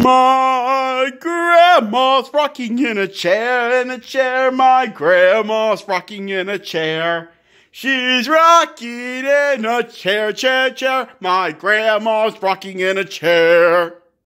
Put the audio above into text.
My grandma's rocking in a chair, in a chair. My grandma's rocking in a chair. She's rocking in a chair, chair, chair. My grandma's rocking in a chair.